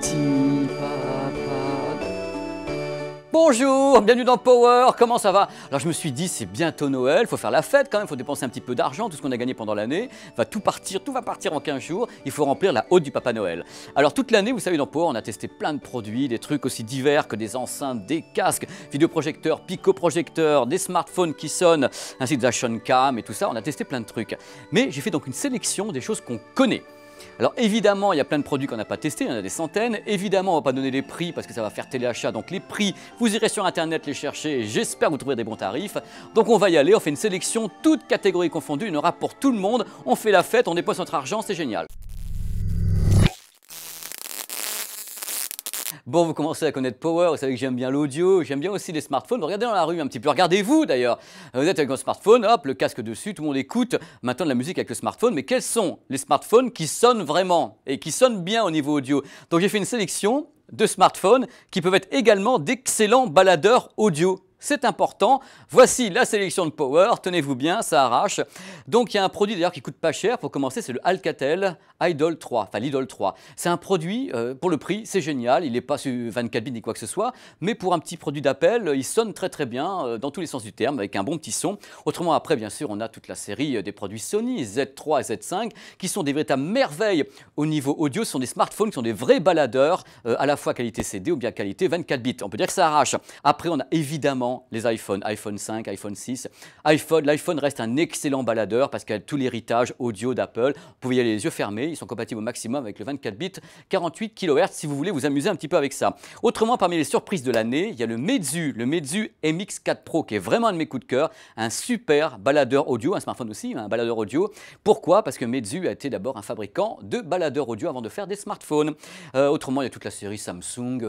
petit papa. Bonjour, bienvenue dans Power, comment ça va Alors je me suis dit c'est bientôt Noël, faut faire la fête quand même, il faut dépenser un petit peu d'argent, tout ce qu'on a gagné pendant l'année, va tout partir, tout va partir en 15 jours, il faut remplir la haute du Papa Noël. Alors toute l'année, vous savez dans Power, on a testé plein de produits, des trucs aussi divers que des enceintes, des casques, vidéoprojecteurs, picoprojecteurs, des smartphones qui sonnent, ainsi que des Cam et tout ça, on a testé plein de trucs. Mais j'ai fait donc une sélection des choses qu'on connaît. Alors évidemment, il y a plein de produits qu'on n'a pas testés, il y en a des centaines. Évidemment, on ne va pas donner les prix parce que ça va faire téléachat. Donc les prix, vous irez sur Internet les chercher j'espère vous trouver des bons tarifs. Donc on va y aller, on fait une sélection, toutes catégories confondues, il y en aura pour tout le monde. On fait la fête, on dépose notre argent, c'est génial. Bon, vous commencez à connaître Power, vous savez que j'aime bien l'audio, j'aime bien aussi les smartphones. Regardez dans la rue un petit peu, regardez-vous d'ailleurs. Vous êtes avec un smartphone, hop, le casque dessus, tout le monde écoute maintenant de la musique avec le smartphone. Mais quels sont les smartphones qui sonnent vraiment et qui sonnent bien au niveau audio Donc j'ai fait une sélection de smartphones qui peuvent être également d'excellents baladeurs audio. C'est important. Voici la sélection de Power. Tenez-vous bien, ça arrache. Donc il y a un produit d'ailleurs qui coûte pas cher. Pour commencer, c'est le Alcatel Idol 3, enfin l'Idol 3. C'est un produit, euh, pour le prix, c'est génial. Il n'est pas sur 24 bits ni quoi que ce soit. Mais pour un petit produit d'appel, il sonne très très bien euh, dans tous les sens du terme, avec un bon petit son. Autrement, après, bien sûr, on a toute la série euh, des produits Sony, Z3 et Z5, qui sont des véritables merveilles au niveau audio. Ce sont des smartphones qui sont des vrais baladeurs, à la fois qualité CD ou bien qualité 24 bits. On peut dire que ça arrache. Après, on a évidemment les iPhone, iPhone 5, iPhone 6. iPhone, L'iPhone reste un excellent baladeur parce qu'il a tout l'héritage audio d'Apple. Vous pouvez y aller les yeux fermés, ils sont compatibles au maximum avec le 24 bits, 48 kHz si vous voulez vous amuser un petit peu avec ça. Autrement, parmi les surprises de l'année, il y a le Meizu, le Meizu MX4 Pro qui est vraiment un de mes coups de cœur, un super baladeur audio, un smartphone aussi, un baladeur audio. Pourquoi Parce que Meizu a été d'abord un fabricant de baladeurs audio avant de faire des smartphones. Euh, autrement, il y a toute la série Samsung,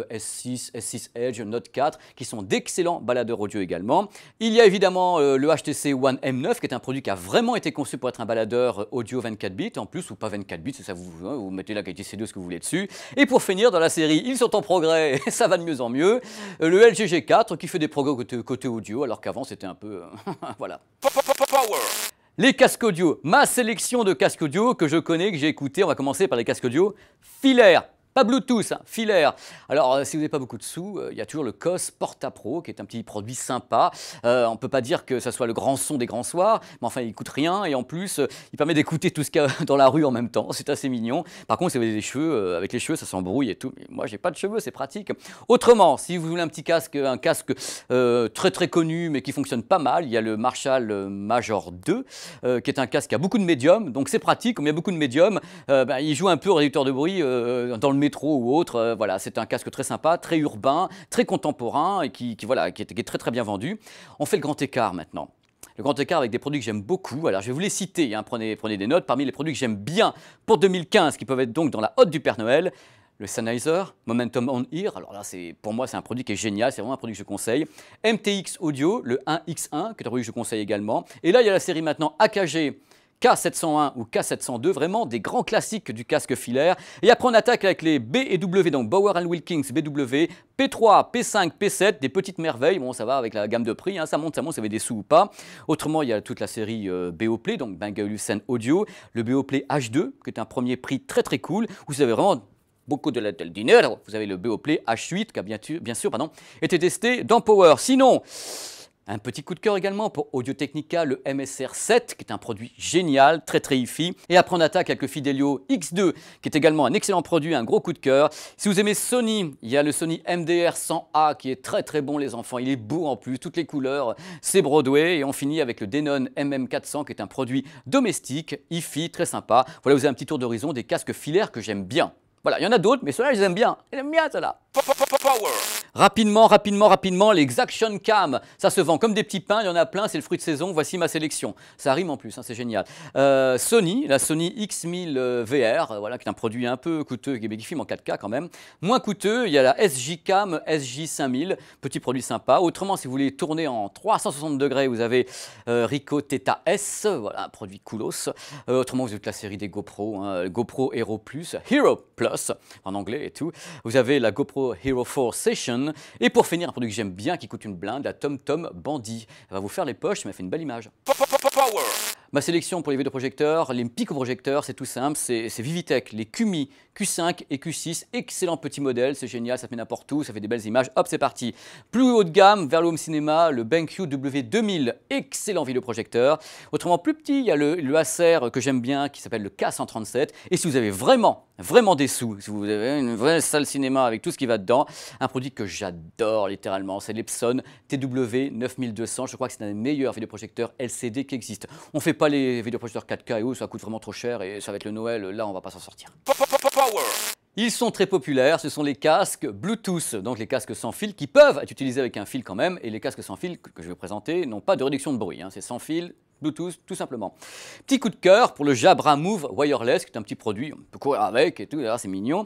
S6, S6 Edge, Note 4 qui sont d'excellents baladeurs audio également. Il y a évidemment euh, le HTC One M9 qui est un produit qui a vraiment été conçu pour être un baladeur euh, audio 24 bits en plus ou pas 24 bits, ça hein, vous, mettez la qualité C2 ce que vous voulez dessus. Et pour finir dans la série, ils sont en progrès, et ça va de mieux en mieux. Euh, le LG G4 qui fait des progrès côté, audio alors qu'avant c'était un peu voilà. Les casques audio, ma sélection de casques audio que je connais, que j'ai écouté, on va commencer par les casques audio filaires. Pas Bluetooth, hein, filaire. Alors, euh, si vous n'avez pas beaucoup de sous, euh, il y a toujours le COS Porta Pro, qui est un petit produit sympa. Euh, on ne peut pas dire que ça soit le grand son des grands soirs, mais enfin, il coûte rien. Et en plus, il permet d'écouter tout ce qu'il y a dans la rue en même temps. C'est assez mignon. Par contre, si vous des cheveux, avec les cheveux, ça s'embrouille et tout. moi, j'ai pas de cheveux, c'est pratique. Autrement, si vous voulez un petit casque, un casque très très connu, mais qui fonctionne pas mal, il y a le Marshall Major 2, qui est un casque qui a beaucoup de médiums. Donc, c'est pratique. Comme il y a beaucoup de médiums, ben, il joue un peu au réducteur de bruit dans le métro ou autre. Euh, voilà, c'est un casque très sympa, très urbain, très contemporain et qui, voilà, qui est, très très bien vendu. On fait le grand écart maintenant le grand écart avec des produits que j'aime beaucoup. Alors je vais vous les citer, hein, prenez, prenez des notes. Parmi les produits que j'aime bien pour 2015, qui peuvent être donc dans la haute du Père Noël, le Sennheiser Momentum On Ear. Alors là, c'est pour moi, c'est un produit qui est génial, c'est vraiment un produit que je conseille. MTX Audio, le 1X1, que est un je conseille également. Et là, il y a la série maintenant AKG K701 ou K702, vraiment des grands classiques du casque filaire. Et après on attaque avec les B et W, donc Bauer Wilkins BW, P3, P5, P7, des petites merveilles, bon ça va avec la gamme de prix, hein, ça monte, ça monte, ça avait des sous ou pas. Autrement il y a toute la série euh, donc Bang Audio, le Beoplay H2, qui est un premier prix très très cool, où vous avez vraiment beaucoup de la diner Vous avez le Beoplay H8 qui a bien, sûr pardon, été testé dans Power. Sinon, un petit coup de cœur également pour Audio Technica, le MSR7, qui est un produit génial, très très hi Et après, on attaque avec le Fidelio X2, qui est également un excellent produit, un gros coup de cœur. Si vous aimez Sony, il y a le Sony MDR100A qui est très très bon, les enfants. Il est beau en plus, toutes les couleurs, c'est Broadway. Et on finit avec le Denon MM400, qui est un produit domestique, hi très sympa. Voilà, vous avez un petit tour d'horizon des casques filaires que j'aime bien. Voilà, il y en a d'autres, mais ceux-là, je les aime bien. J'aime bien ceux-là. Rapidement, rapidement, rapidement, les Action Cam. Ça se vend comme des petits pains, il y en a plein, c'est le fruit de saison, voici ma sélection. Ça rime en plus, hein, c'est génial. Euh, Sony, la Sony X1000 VR, euh, voilà, qui est un produit un peu coûteux, qui filme en 4K quand même. Moins coûteux, il y a la SJ Cam SJ5000, petit produit sympa. Autrement, si vous voulez tourner en 360 degrés, vous avez euh, rico Theta S, voilà, un produit coolos. autrement, vous avez toute la série des GoPro, hein, GoPro Hero Plus, Hero Plus en anglais et tout. Vous avez la GoPro Hero, 4 Session. Et pour finir, un produit que j'aime bien, qui coûte une blinde, la Tom Tom Bandit. Elle va vous faire les poches, mais elle fait une belle image. Ma sélection pour les vidéoprojecteurs, pico projecteurs, les picoprojecteurs, c'est tout simple, c'est Vivitech, les QMI, Q5 et Q6, excellent petit modèle, c'est génial, ça fait n'importe où, ça fait des belles images, hop c'est parti. Plus haut de gamme, vers le home cinéma, le BenQ W2000, excellent vidéoprojecteur. Autrement plus petit, il y a le, le que j'aime bien, qui s'appelle le K137, et si vous avez vraiment, vraiment des sous, si vous avez une vraie salle cinéma avec tout ce qui va dedans, un produit que j'adore littéralement, c'est l'Epson TW9200, je crois que c'est un des meilleurs vidéoprojecteurs LCD qui existe. On fait pas les vidéoprojecteurs 4K et où ça coûte vraiment trop cher et ça va être le Noël, là on va pas s'en sortir. Ils sont très populaires, ce sont les casques Bluetooth, donc les casques sans fil qui peuvent être utilisés avec un fil quand même, et les casques sans fil que je vais présenter n'ont pas de réduction de bruit, hein. c'est sans fil, Bluetooth, tout simplement. Petit coup de cœur pour le Jabra Move Wireless, qui est un petit produit, on peut courir avec et tout, c'est mignon.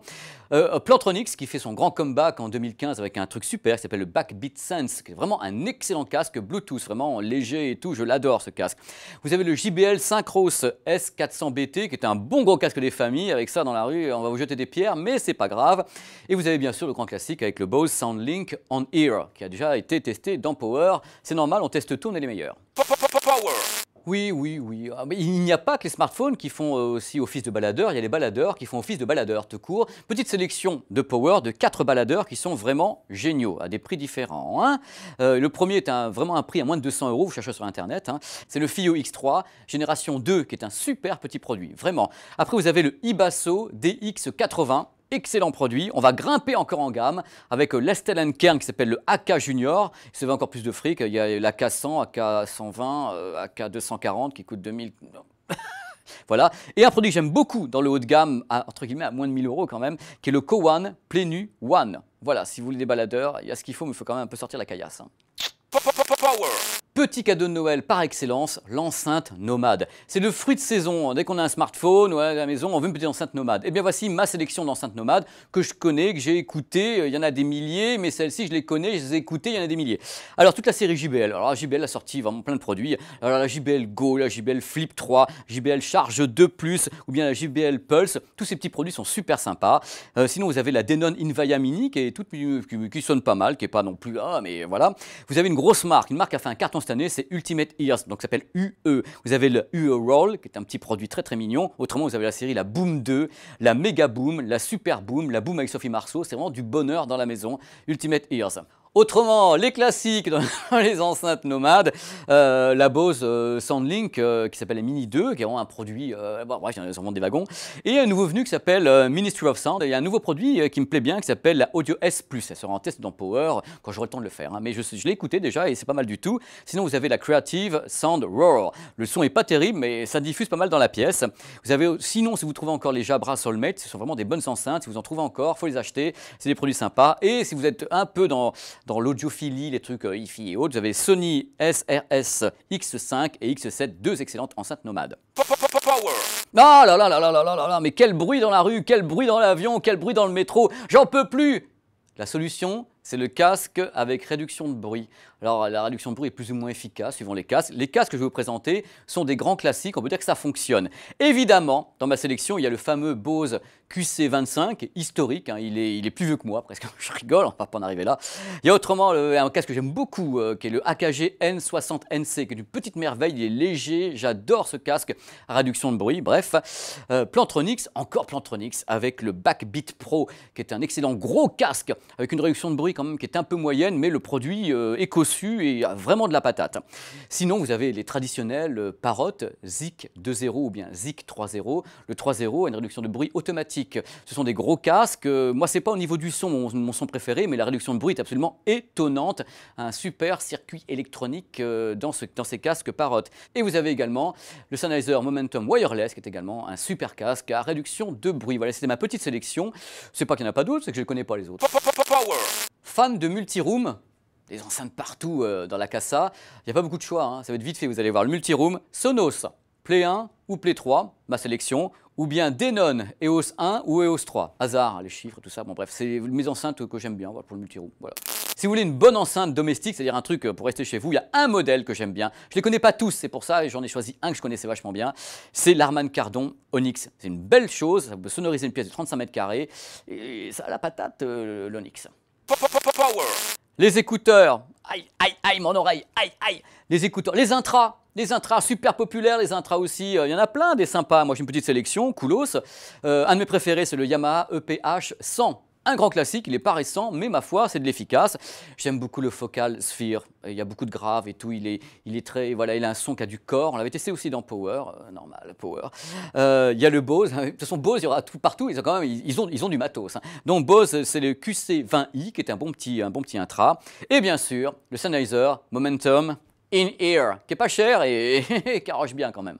Euh, euh, Plantronics, qui fait son grand comeback en 2015 avec un truc super qui s'appelle le Backbeat Sense, qui est vraiment un excellent casque Bluetooth, vraiment léger et tout, je l'adore ce casque. Vous avez le JBL Synchros S400BT, qui est un bon gros casque des familles, avec ça dans la rue, on va vous jeter des pierres, mais c'est pas grave. Et vous avez bien sûr le grand classique avec le Bose SoundLink On Ear, qui a déjà été testé dans Power. C'est normal, on teste tout, on est les meilleurs. Oui, oui, oui. Ah, il n'y a pas que les smartphones qui font euh, aussi office de baladeur, il y a les baladeurs qui font office de baladeur, tout court. Petite sélection de Power de quatre baladeurs qui sont vraiment géniaux, à des prix différents. Hein. Euh, le premier est un, vraiment un prix à moins de 200 euros, vous cherchez sur Internet. Hein. C'est le FIO X3, génération 2, qui est un super petit produit, vraiment. Après, vous avez le Ibasso DX80 excellent produit. On va grimper encore en gamme avec euh, l'Estelle Kern qui s'appelle le AK Junior. Ça va encore plus de fric. Il y a l'AK 100, AK 120, AK 240 qui coûte 2000. voilà. Et un produit que j'aime beaucoup dans le haut de gamme, entre guillemets à moins de 1000 euros quand même, qui est le Kowan Plenu One. Voilà, si vous voulez des baladeurs, il y a ce qu'il faut, mais il faut quand même un peu sortir la caillasse. Hein. Power Petit cadeau de Noël par excellence, l'enceinte nomade. C'est le fruit de saison. Dès qu'on a un smartphone ou à la maison, on veut une petite enceinte nomade. Et eh bien voici ma sélection d'enceintes nomades que je connais, que j'ai écoutées. Euh, il y en a des milliers, mais celles-ci, je les connais, je les ai écoutées, il y en a des milliers. Alors toute la série JBL. Alors JBL a sorti vraiment plein de produits. Alors la JBL Go, la JBL Flip 3, JBL Charge 2 ou bien la JBL Pulse. Tous ces petits produits sont super sympas. Euh, sinon, vous avez la Denon Invaya Mini qui est toute qui, sonne pas mal, qui est pas non plus là, ah, mais voilà. Vous avez une grosse marque, une marque a fait un carton c'est Ultimate Ears, donc ça s'appelle UE. Vous avez le UE Roll, qui est un petit produit très très mignon. Autrement, vous avez la série la Boom 2, la Mega Boom, la Super Boom, la Boom avec Sophie Marceau. C'est vraiment du bonheur dans la maison. Ultimate Ears. Autrement, les classiques dans les enceintes nomades, euh, la Bose euh, Soundlink euh, qui s'appelle la Mini 2, qui est vraiment un produit, bon, bref, il en des wagons, et un nouveau venu qui s'appelle Ministry of Sound, et il y a un nouveau produit qui me plaît bien qui s'appelle la Audio S+, elle sera en test dans Power quand j'aurai le temps de le faire, hein. mais je, l'ai écouté déjà et c'est pas mal du tout. Sinon vous avez la Creative Sound Roar, le son est pas terrible mais ça diffuse pas mal dans la pièce. Vous avez, sinon si vous trouvez encore les Jabra Soulmate, ce sont vraiment des bonnes enceintes, si vous en trouvez encore, faut les acheter, c'est des produits sympas, et si vous êtes un peu dans dans l'audiophilie, les trucs euh, hi-fi et autres. j'avais Sony SRS X5 et X7, deux excellentes enceintes nomades. Non, là là là là là mais quel bruit dans la rue, quel bruit dans l'avion, quel bruit dans le métro, j'en peux plus La solution, c'est le casque avec réduction de bruit. Alors la réduction de bruit est plus ou moins efficace suivant les casques. Les casques que je vais vous présenter sont des grands classiques, on peut dire que ça fonctionne. Évidemment, dans ma sélection, il y a le fameux Bose QC25, historique, hein, il, est, il est plus vieux que moi presque, je rigole, on va pas en arriver là. Il y a autrement un casque que j'aime beaucoup, euh, qui est le AKG N60NC, qui est une petite merveille, il est léger, j'adore ce casque, réduction de bruit, bref. Euh, plantronix, encore Plantronics, avec le Backbeat Pro, qui est un excellent gros casque, avec une réduction de bruit quand même qui est un peu moyenne, mais le produit euh, est cossu et a vraiment de la patate. Sinon, vous avez les traditionnels Parrot, ZIC 2.0 ou bien ZIC 3.0. Le 3.0 a une réduction de bruit automatique ce sont des gros casques. Moi, c'est pas au niveau du son mon, son préféré, mais la réduction de bruit est absolument étonnante. Un super circuit électronique euh, dans, ces casques Parrot. Et vous avez également le Sennheiser Momentum Wireless, qui est également un super casque à réduction de bruit. Voilà, c'était ma petite sélection. C'est pas qu'il n'y en a pas d'autres, c'est que je ne connais pas les autres. Fan de multiroom, des enceintes partout euh, dans la Casa. Il n'y a pas beaucoup de choix, hein. ça va être vite fait, vous allez voir. Le multiroom, Sonos, Play 1 ou Play 3, ma sélection, ou bien Denon EOS 1 ou EOS 3. Hasard, les chiffres, tout ça. Bon, bref, c'est mes enceintes que j'aime bien pour le multiroom. Voilà. Si vous voulez une bonne enceinte domestique, c'est-à-dire un truc euh, pour rester chez vous, il y a un modèle que j'aime bien. Je ne les connais pas tous, c'est pour ça, et j'en ai choisi un que je connaissais vachement bien. C'est l'Arman Cardon Onyx. C'est une belle chose, ça peut sonoriser une pièce de 35 mètres carrés, et ça a la patate, euh, l'Onyx. Les écouteurs, aïe, aïe, aïe, mon oreille, aïe, aïe. Les écouteurs, les intras, les intras super populaires, les intras aussi, euh, il y en a plein des sympas. Moi j'ai une petite sélection, Coolos. Euh, un de mes préférés c'est le Yamaha EPH 100. Un grand classique, il est pas récent, mais ma foi, c'est de l'efficace. J'aime beaucoup le focal Sphere. Il y a beaucoup de graves et tout. Il est, il est très, voilà, il a un son qui a du corps. On l'avait testé aussi dans Power, euh, normal, Power. il y a le Bose. De toute façon, Bose, il y aura tout partout. Ils ont quand même, ils ont, ils ont du matos. Hein. Donc Bose, c'est le QC20i qui est un bon petit, un bon petit intra. Et bien sûr, le Sennheiser Momentum in-ear, qui est pas cher et qui arroche bien quand même.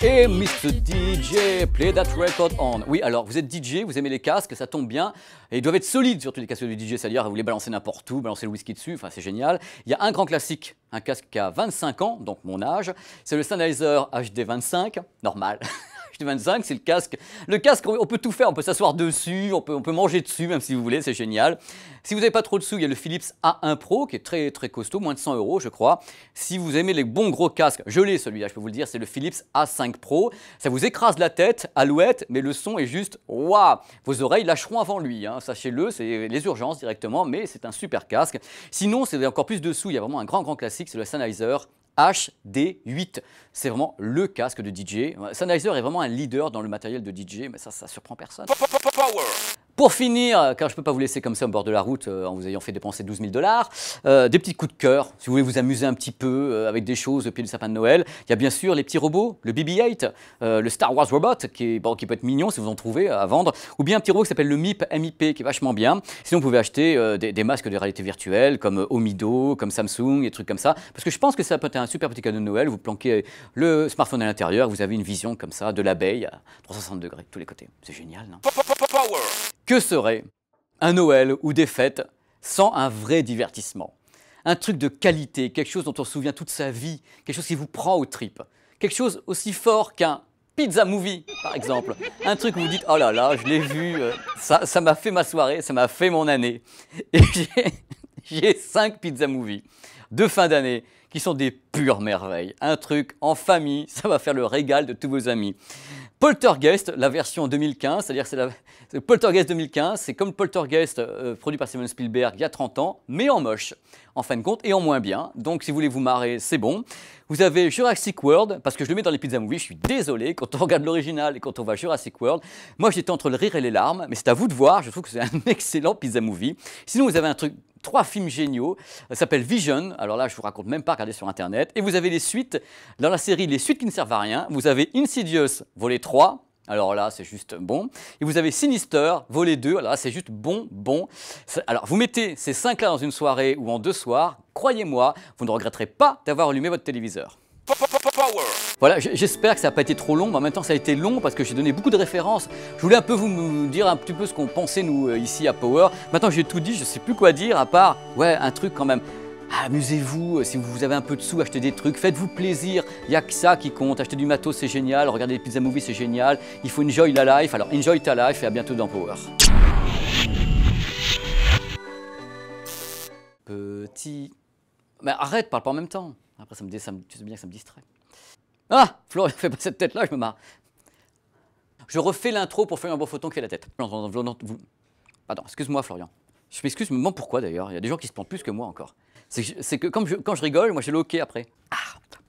Et Mr. DJ, play that record on. Oui, alors vous êtes DJ, vous aimez les casques, ça tombe bien. Et ils doivent être solides, surtout les casques du DJ, c'est-à-dire vous les balancez n'importe où, balancez le whisky dessus, enfin c'est génial. Il y a un grand classique, un casque qui a 25 ans, donc mon âge, c'est le Sennheiser HD25, normal. 25, c'est le casque. Le casque, on peut tout faire, on peut s'asseoir dessus, on peut, on peut manger dessus, même si vous voulez, c'est génial. Si vous n'avez pas trop de sous, il y a le Philips A1 Pro qui est très très costaud, moins de 100 euros, je crois. Si vous aimez les bons gros casques, je l'ai celui-là, je peux vous le dire, c'est le Philips A5 Pro. Ça vous écrase la tête, alouette, mais le son est juste waouh Vos oreilles lâcheront avant lui, hein, sachez-le, c'est les urgences directement, mais c'est un super casque. Sinon, c'est encore plus de sous, il y a vraiment un grand grand classique, c'est le Sennheiser HD8. C'est vraiment le casque de DJ. Sennheiser est vraiment un leader dans le matériel de DJ, mais ça, ça surprend personne. Pour finir, euh, car je ne peux pas vous laisser comme ça au bord de la route euh, en vous ayant fait dépenser 12 000 dollars, euh, des petits coups de cœur, si vous voulez vous amuser un petit peu avec des choses au pied le sapin de Noël. Il y a bien sûr les petits robots, le BB-8, le Star Wars Robot, qui, bon, qui peut être mignon si vous en trouvez à vendre, ou bien un petit robot qui s'appelle le MIP, MIP, qui est vachement bien. Sinon, vous pouvez acheter des, masques de réalité virtuelle, comme Omido, comme Samsung, et trucs comme ça, parce que je pense que ça peut être un super petit cadeau de Noël. Vous planquez le smartphone à l'intérieur, vous avez une vision comme ça de l'abeille à 360 degrés de tous les côtés. C'est génial, non que serait un Noël ou des fêtes sans un vrai divertissement Un truc de qualité, quelque chose dont on se souvient toute sa vie, quelque chose qui vous prend aux tripes, quelque chose aussi fort qu'un pizza movie, par exemple. Un truc où vous dites, oh là là, je l'ai vu, euh, ça, m'a fait ma soirée, ça m'a fait mon année. Et j'ai cinq pizza movies de fin d'année qui sont des pures merveilles. Un truc en famille, ça va faire le régal de tous vos amis. Poltergeist, la version 2015, c'est-à-dire c'est la... Poltergeist 2015, c'est comme Poltergeist euh, produit par Simon Spielberg il y a 30 ans, mais en moche, en fin de compte, et en moins bien. Donc si vous voulez vous marrer, c'est bon. Vous avez Jurassic World, parce que je le mets dans les pizza movies, je suis désolé, quand on regarde l'original et quand on voit Jurassic World, moi j'étais entre le rire et les larmes, mais c'est à vous de voir, je trouve que c'est un excellent pizza movie. Sinon vous avez un truc trois films géniaux. Ça s'appelle Vision. Alors là, je vous raconte même pas, regardez sur Internet. Et vous avez les suites. Dans la série, les suites qui ne servent à rien, vous avez Insidious, volet 3. Alors là, c'est juste bon. Et vous avez Sinister, volet 2. Alors là, c'est juste bon, bon. Alors, vous mettez ces cinq-là dans une soirée ou en deux soirs. Croyez-moi, vous ne regretterez pas d'avoir allumé votre téléviseur. Voilà, j'espère que ça n'a pas été trop long, mais en ça a été long parce que j'ai donné beaucoup de références. Je voulais un peu vous dire un petit peu ce qu'on pensait nous euh, ici à Power. Maintenant j'ai tout dit, je sais plus quoi dire à part, ouais, un truc quand même. Amusez-vous, euh, si vous avez un peu de sous, achetez des trucs, faites-vous plaisir, il n'y a que ça qui compte, acheter du matos c'est génial, regarder des pizza movies c'est génial, il faut enjoy la life, alors enjoy ta life et à bientôt dans Power. Petit... Mais arrête, parle pas en même temps. Après ça me, dé... ça me... tu sais bien que ça me distrait. Ah Florian fais pas cette tête-là, je me marre. Je refais l'intro pour faire un beau photon qui fait la tête. Pardon, excuse-moi Florian. Je m'excuse, mais moi pourquoi d'ailleurs Il y a des gens qui se pendent plus que moi encore. C'est que, quand, je, rigole, moi j'ai le après. Ah